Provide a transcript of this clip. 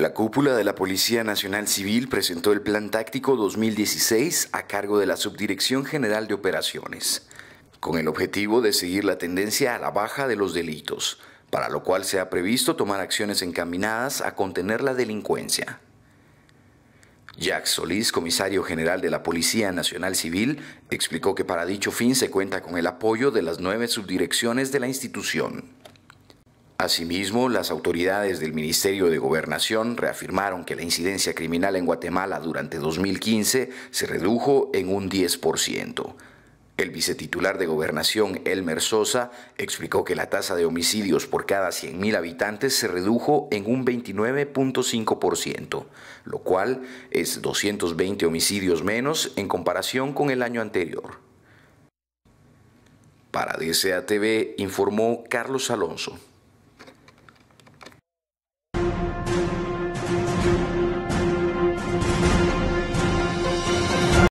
La cúpula de la Policía Nacional Civil presentó el Plan Táctico 2016 a cargo de la Subdirección General de Operaciones, con el objetivo de seguir la tendencia a la baja de los delitos, para lo cual se ha previsto tomar acciones encaminadas a contener la delincuencia. Jack Solís, comisario general de la Policía Nacional Civil, explicó que para dicho fin se cuenta con el apoyo de las nueve subdirecciones de la institución. Asimismo, las autoridades del Ministerio de Gobernación reafirmaron que la incidencia criminal en Guatemala durante 2015 se redujo en un 10%. El vicetitular de Gobernación, Elmer Sosa, explicó que la tasa de homicidios por cada 100.000 habitantes se redujo en un 29.5%, lo cual es 220 homicidios menos en comparación con el año anterior. Para DSATV informó Carlos Alonso.